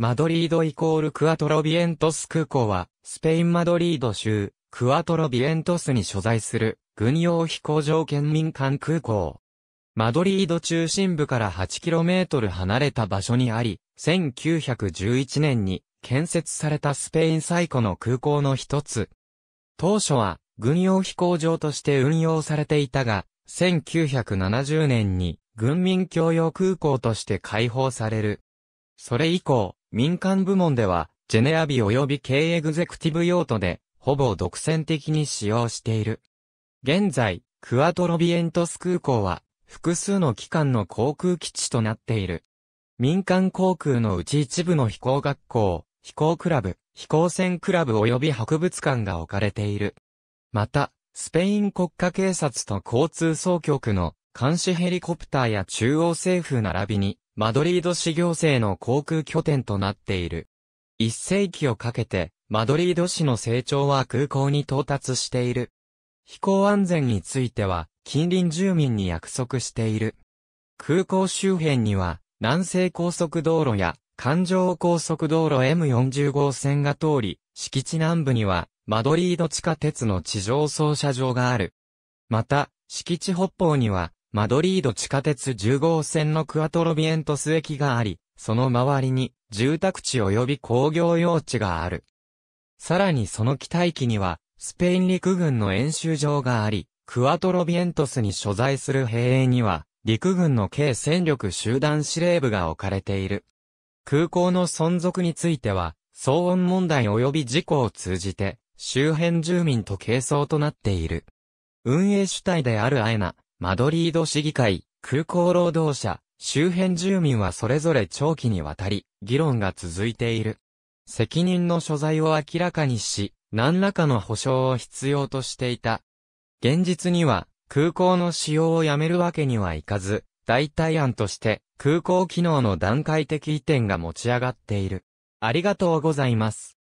マドリードイコールクアトロビエントス空港は、スペインマドリード州、クアトロビエントスに所在する、軍用飛行場県民間空港。マドリード中心部から 8km 離れた場所にあり、1911年に建設されたスペイン最古の空港の一つ。当初は、軍用飛行場として運用されていたが、1970年に、軍民共用空港として開放される。それ以降、民間部門では、ジェネアビ及び経営エグゼクティブ用途で、ほぼ独占的に使用している。現在、クアトロビエントス空港は、複数の機関の航空基地となっている。民間航空のうち一部の飛行学校、飛行クラブ、飛行船クラブ及び博物館が置かれている。また、スペイン国家警察と交通総局の監視ヘリコプターや中央政府並びにマドリード市行政の航空拠点となっている。一世紀をかけて、マドリード市の成長は空港に到達している。飛行安全については、近隣住民に約束している。空港周辺には、南西高速道路や、環状高速道路 M40 号線が通り、敷地南部には、マドリード地下鉄の地上操車場がある。また、敷地北方には、マドリード地下鉄10号線のクアトロビエントス駅があり、その周りに住宅地及び工業用地がある。さらにその北域には、スペイン陸軍の演習場があり、クアトロビエントスに所在する兵営には、陸軍の軽戦力集団司令部が置かれている。空港の存続については、騒音問題及び事故を通じて、周辺住民と係争となっている。運営主体であるアエナ、マドリード市議会、空港労働者、周辺住民はそれぞれ長期にわたり、議論が続いている。責任の所在を明らかにし、何らかの保障を必要としていた。現実には、空港の使用をやめるわけにはいかず、代替案として、空港機能の段階的移転が持ち上がっている。ありがとうございます。